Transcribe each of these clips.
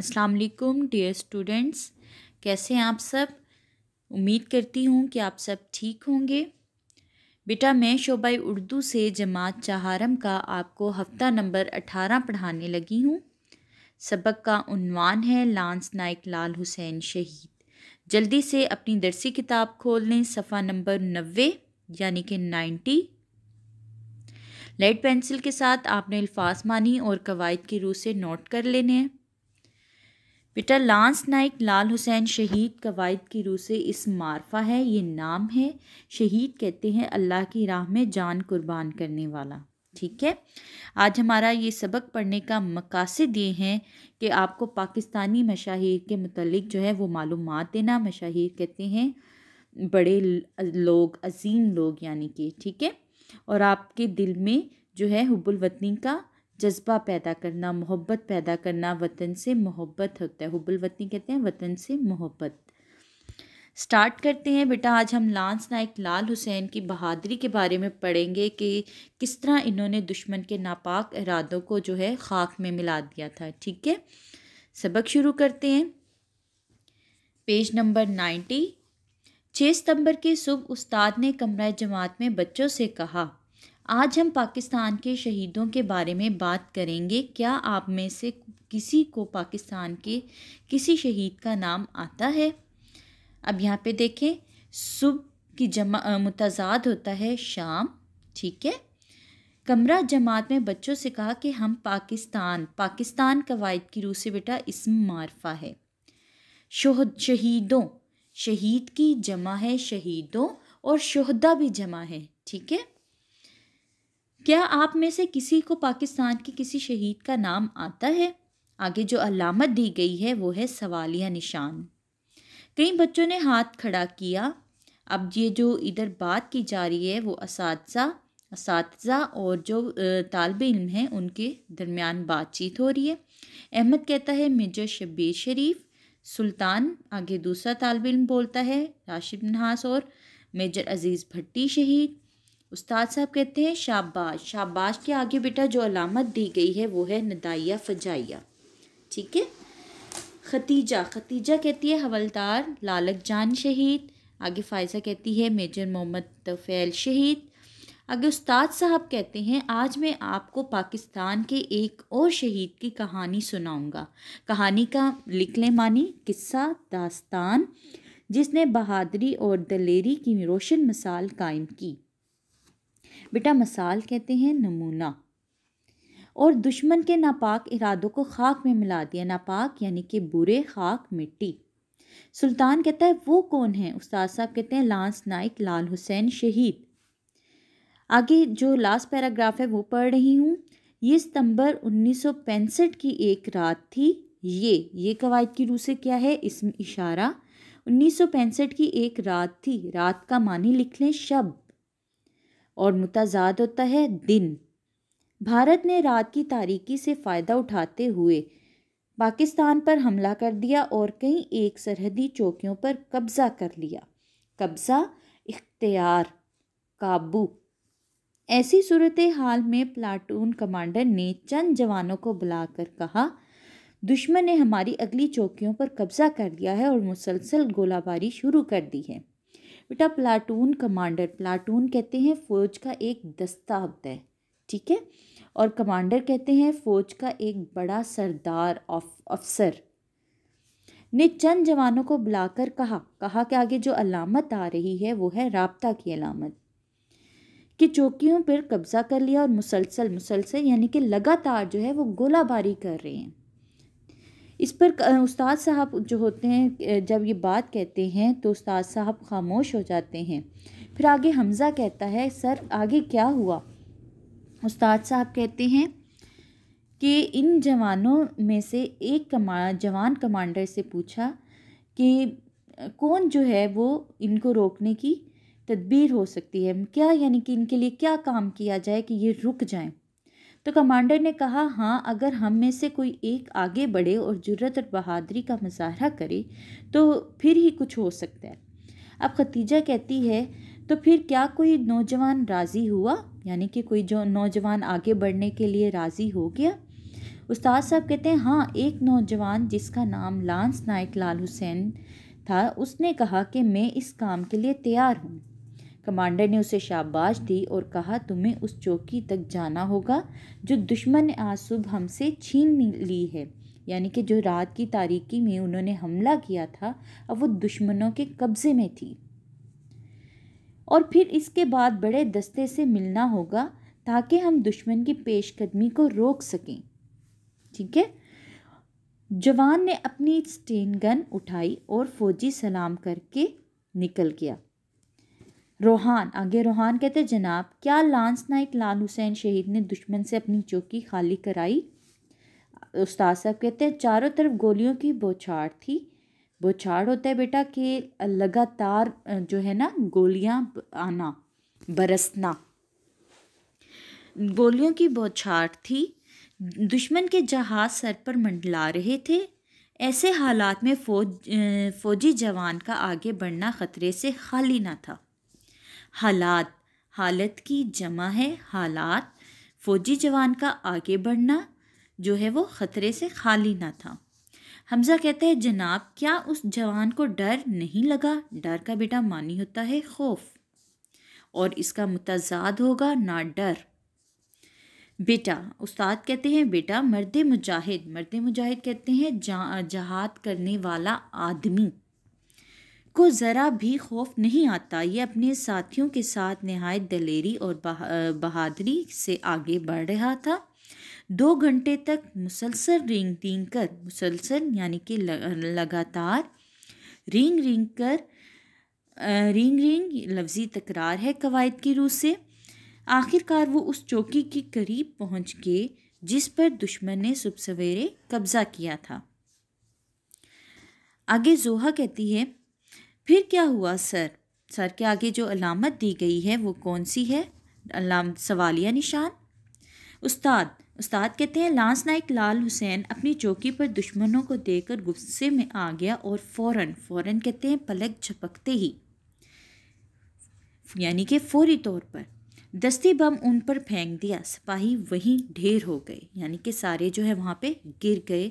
अस्सलाम वालेकुम dear students कैसे हैं आप सब उम्मीद करती हूँ कि आप सब ठीक होंगे बेटा मैं शोबाई उर्दू से जमात चहारम का आपको हफ्ता नंबर अठारह पढ़ाने लगी हूँ सबक का उनवान है लांस नाइक लाल हुसैन शहीद जल्दी से अपनी दरसी किताब खोल लें सफ़ा नंबर नबे यानी कि नाइन्टी लेड पेंसिल के साथ आपने अल्फाज मानी और कवायद की रूह से नोट कर लेने हैं बेटा लांस नाइक लाल हुसैन शहीद कवायद की रूह से इस मारफा है ये नाम है शहीद कहते हैं अल्लाह की राह में जान कुर्बान करने वाला ठीक है आज हमारा ये सबक पढ़ने का मकासद ये हैं कि आपको पाकिस्तानी मशाहिर के मतलब जो है वो मालूम देना मशाहिर कहते हैं बड़े लोग अजीम लोग यानी कि ठीक है और आपके दिल में जो है हब्बुलवतनी का जज्बा पैदा करना मोहब्बत पैदा करना वतन से मोहब्बत होता है हुबुल वतनी कहते हैं वतन से मोहब्बत स्टार्ट करते हैं बेटा आज हम लांस नायक लाल हुसैन की बहादरी के बारे में पढ़ेंगे कि किस तरह इन्होंने दुश्मन के नापाक इरादों को जो है खाक में मिला दिया था ठीक है सबक शुरू करते हैं पेज नंबर नाइन्टी छः सितंबर के सुबह उस्ताद ने कमरा जमात में बच्चों से कहा आज हम पाकिस्तान के शहीदों के बारे में बात करेंगे क्या आप में से किसी को पाकिस्तान के किसी शहीद का नाम आता है अब यहाँ पे देखें सुबह की जमा मुतजाद होता है शाम ठीक है कमरा जमात में बच्चों से कहा कि हम पाकिस्तान पाकिस्तान कवायद की रूह से बेटा इसम मारफा है शहीदों शहीद की जमा है शहीदों और शहदा भी जमा है ठीक है क्या आप में से किसी को पाकिस्तान के किसी शहीद का नाम आता है आगे जो अलामत दी गई है वो है सवालिया निशान कई बच्चों ने हाथ खड़ा किया अब ये जो इधर बात की जा रही है वो इस और जो तालब इम हैं उनके दरमियान बातचीत हो रही है अहमद कहता है मेजर शबीर शरीफ सुल्तान आगे दूसरा तालब इम बोलता है राशिद नहास और मेजर अज़ीज़ भट्टी शहीद उस्ताद साहब कहते हैं शाबाश शाबाश के आगे बेटा जो अलामत दी गई है वो है नदाइया फजाइया ठीक है खतीजा खतीजा कहती है हवलदार लालक जान शहीद आगे फायजा कहती है मेजर मोहम्मद तफैल शहीद आगे उस्ताद साहब कहते हैं आज मैं आपको पाकिस्तान के एक और शहीद की कहानी सुनाऊंगा कहानी का लिख लें मानी किस्सा दास्तान जिसने बहादरी और दलेरी की रोशन मिसाल कायम की बेटा मसाल कहते हैं नमूना और दुश्मन के नापाक इरादों को खाक में मिला दिया नापाक यानी कि बुरे खाक मिट्टी सुल्तान कहता है वो कौन है उस्ताद साहब कहते हैं लांस नाइक लाल हुसैन शहीद आगे जो लास्ट पैराग्राफ है वो पढ़ रही हूँ ये सितंबर 1965 की एक रात थी ये ये कवायद की रूह से क्या है इसमें इशारा 1965 की एक रात थी रात का मानी लिख लें शब्द और मुतजाद होता है दिन भारत ने रात की तारीकी से फ़ायदा उठाते हुए पाकिस्तान पर हमला कर दिया और कई एक सरहदी चौकियों पर कब्ज़ा कर लिया कब्ज़ा इख्तियार काबू ऐसी सूरत हाल में प्लाटून कमांडर ने चंद जवानों को बुलाकर कहा दुश्मन ने हमारी अगली चौकियों पर कब्ज़ा कर लिया है और मुसलसल गोलाबारी शुरू कर दी है बेटा प्लाटून कमांडर प्लाटून कहते हैं फौज का एक दस्ता होता है ठीक है और कमांडर कहते हैं फौज का एक बड़ा सरदार अफसर ने चंद जवानों को बुलाकर कहा कहा कि आगे जो अलामत आ रही है वो है रबता की अलामत कि चौकियों पर कब्ज़ा कर लिया और मुसलसल मुसलसल यानी कि लगातार जो है वो गोलाबारी कर रहे हैं इस पर उस्ताद साहब जो होते हैं जब ये बात कहते हैं तो उस्ताद साहब खामोश हो जाते हैं फिर आगे हमज़ा कहता है सर आगे क्या हुआ उस्ताद साहब कहते हैं कि इन जवानों में से एक कमा जवान कमांडर से पूछा कि कौन जो है वो इनको रोकने की तदबीर हो सकती है क्या यानी कि इनके लिए क्या काम किया जाए कि ये रुक जाएं तो कमांडर ने कहा हाँ अगर हम में से कोई एक आगे बढ़े और जुर्रत और बहादरी का मुजाहरा करे तो फिर ही कुछ हो सकता है अब खतीजा कहती है तो फिर क्या कोई नौजवान राज़ी हुआ यानी कि कोई जो नौजवान आगे बढ़ने के लिए राज़ी हो गया उस्ताद साहब कहते हैं हाँ एक नौजवान जिसका नाम लांस नायक लाल हुसैन था उसने कहा कि मैं इस काम के लिए तैयार हूँ कमांडर ने उसे शाबाश दी और कहा तुम्हें उस चौकी तक जाना होगा जो दुश्मन ने आज सुबह हमसे छीन ली है यानी कि जो रात की तारीकी में उन्होंने हमला किया था अब वो दुश्मनों के कब्ज़े में थी और फिर इसके बाद बड़े दस्ते से मिलना होगा ताकि हम दुश्मन की पेशकदमी को रोक सकें ठीक है जवान ने अपनी स्टेन गन उठाई और फौजी सलाम करके निकल गया रोहान आगे रोहान कहते जनाब क्या लांस नाइक लाल हुसैन शहीद ने दुश्मन से अपनी चौकी खाली कराई उस्ताद साहब कहते हैं चारों तरफ गोलियों की बौछार थी बौछार होता है बेटा कि लगातार जो है ना गोलियां आना बरसना गोलियों की बौछार थी दुश्मन के जहाज सर पर मंडला रहे थे ऐसे हालात में फौज फौजी जवान का आगे बढ़ना ख़तरे से खाली ना था हालात हालत की जमा है हालात फ़ौजी जवान का आगे बढ़ना जो है वो ख़तरे से खाली ना था हमज़ा कहते हैं जनाब क्या उस जवान को डर नहीं लगा डर का बेटा मानी होता है खौफ और इसका मुतजाद होगा ना डर बेटा उस्ताद कहते हैं बेटा मर्द मुजाहिद मर्द मुजाहिद कहते हैं जहाद करने वाला आदमी को ज़रा भी खौफ नहीं आता ये अपने साथियों के साथ नहायत दलेरी और बहादुरी से आगे बढ़ रहा था दो घंटे तक मुसलसल रिंग रिंग कर मुसलसल यानी कि लगातार रिंग रिंग कर रिंग रिंग लफ्ज़ी तकरार है कवायद की रूह से आखिरकार वो उस चौकी के करीब पहुंच गए जिस पर दुश्मन ने सुबह सवेरे कब्ज़ा किया था आगे जोहा कहती है फिर क्या हुआ सर सर के आगे जो अलामत दी गई है वो कौन सी है अलाम सवालिया निशान उस्ताद उस्ताद कहते हैं लांस नाइक लाल हुसैन अपनी चौकी पर दुश्मनों को देकर गुस्से में आ गया और फौरन फौरन कहते हैं पलक झपकते ही यानी कि फौरी तौर पर दस्ती बम उन पर फेंक दिया सिपाही वहीं ढेर हो गए यानी कि सारे जो है वहाँ पे गिर गए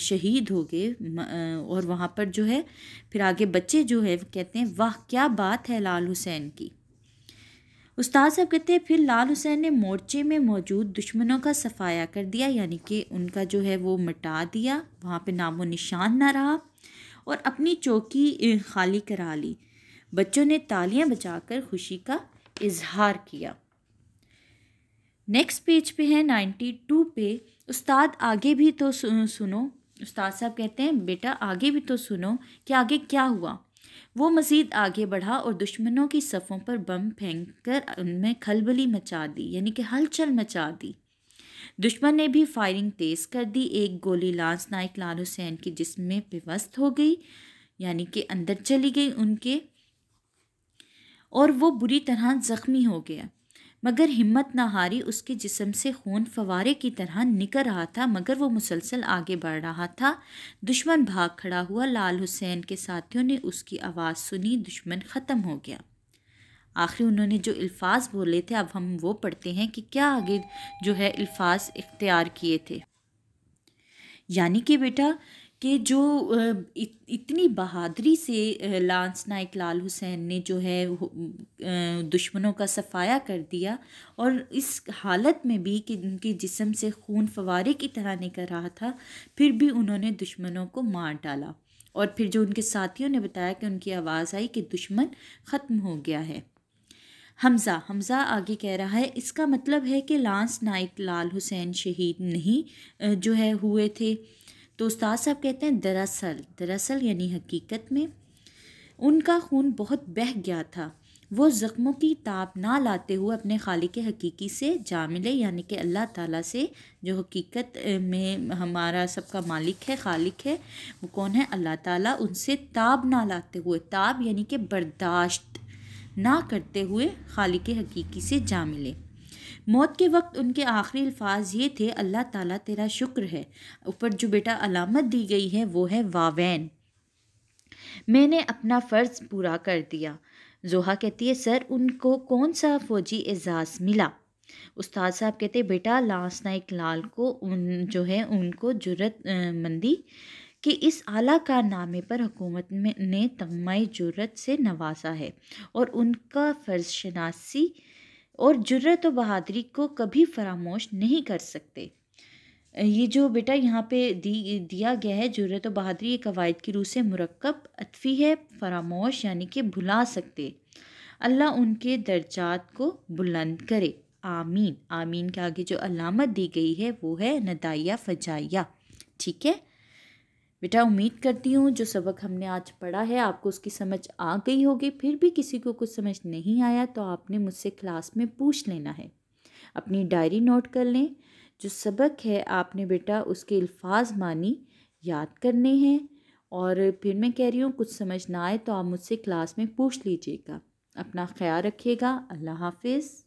शहीद हो गए और वहाँ पर जो है फिर आगे बच्चे जो है वो कहते हैं वाह क्या बात है लाल हुसैन की उस्ताद साहब कहते हैं फिर लाल हुसैन ने मोर्चे में मौजूद दुश्मनों का सफाया कर दिया यानी कि उनका जो है वो मिटा दिया वहाँ पे नामो निशान ना रहा और अपनी चौकी खाली करा ली बच्चों ने तालियां बजाकर खुशी का इजहार किया नेक्स्ट पेज पे है नाइन्टी टू पे उस्ताद आगे भी तो सुनो उस्ताद साहब कहते हैं बेटा आगे भी तो सुनो कि आगे क्या हुआ वो मज़ीद आगे बढ़ा और दुश्मनों की सफ़ों पर बम फेंक कर उनमें खलबली मचा दी यानी कि हलचल मचा दी दुश्मन ने भी फायरिंग तेज़ कर दी एक गोली लांस नाइक लाल हुसैन की जिसमें बेवस्त हो गई यानी कि अंदर चली गई उनके और वो बुरी तरह ज़ख्मी हो गया मगर हिम्मत ना हारी उसके जिसम से खून फवारे की तरह निकल रहा था मगर वो मुसलसल आगे बढ़ रहा था दुश्मन भाग खड़ा हुआ लाल हुसैन के साथियों ने उसकी आवाज़ सुनी दुश्मन ख़त्म हो गया आखिर उन्होंने जो अल्फाज बोले थे अब हम वो पढ़ते हैं कि क्या आगे जो है अल्फाज इख्तियार किए थे यानी कि बेटा कि जो इतनी बहादरी से लांस नायक लाल हुसैन ने जो है दुश्मनों का सफाया कर दिया और इस हालत में भी कि उनके जिस्म से खून फवारे की तरह निकल रहा था फिर भी उन्होंने दुश्मनों को मार डाला और फिर जो उनके साथियों ने बताया कि उनकी आवाज़ आई कि दुश्मन ख़त्म हो गया है हमज़ा हमज़ा आगे कह रहा है इसका मतलब है कि लांस नाइक लाल हुसैन शहीद नहीं जो है हुए थे तो उस्ताद साहब कहते हैं दरअसल दरअसल यानी हकीकत में उनका खून बहुत बह गया था वो ज़ख्मों की ताप ना लाते हुए अपने खाली के हकीकी से जा मिले यानी कि अल्लाह ताला से जो हकीकत में हमारा सबका मालिक है खालिक है वो कौन है अल्लाह ताला उनसे ताप ना लाते हुए ताप यानी कि बर्दाश्त ना करते हुए खाली के हकीकी से जा मिले मौत के वक्त उनके आखिरी अल्फाज ये थे अल्लाह ताला तेरा शुक्र है ऊपर जो बेटा अलामत दी गई है वो है वावैन मैंने अपना फ़र्ज़ पूरा कर दिया जोहा कहती है सर उनको कौन सा फ़ौजी एजाज़ मिला उस्ताद साहब कहते बेटा लाश नाइक लाल को उन जो है उनको जरूरत मंदी कि इस आला कारनामे पर हुकूमत में ने तगमाई जरूरत से नवाजा है और उनका फ़र्ज शनासी और जुर्रत और बहादुरी को कभी फरामोश नहीं कर सकते ये जो बेटा यहाँ पे दी दिया गया है जुर्रत और बहादुरी एक कवायद की रूह से मरकब अतफी है फरामोश यानी कि भुला सकते अल्लाह उनके दर्जात को बुलंद करे आमीन आमीन के आगे जो अलामत दी गई है वो है नदाइया फजाइया ठीक है बेटा उम्मीद करती हूँ जो सबक हमने आज पढ़ा है आपको उसकी समझ आ गई होगी फिर भी किसी को कुछ समझ नहीं आया तो आपने मुझसे क्लास में पूछ लेना है अपनी डायरी नोट कर लें जो सबक है आपने बेटा उसके अल्फाज मानी याद करने हैं और फिर मैं कह रही हूँ कुछ समझ ना आए तो आप मुझसे क्लास में पूछ लीजिएगा अपना ख्याल रखिएगा अल्लाह हाफिज़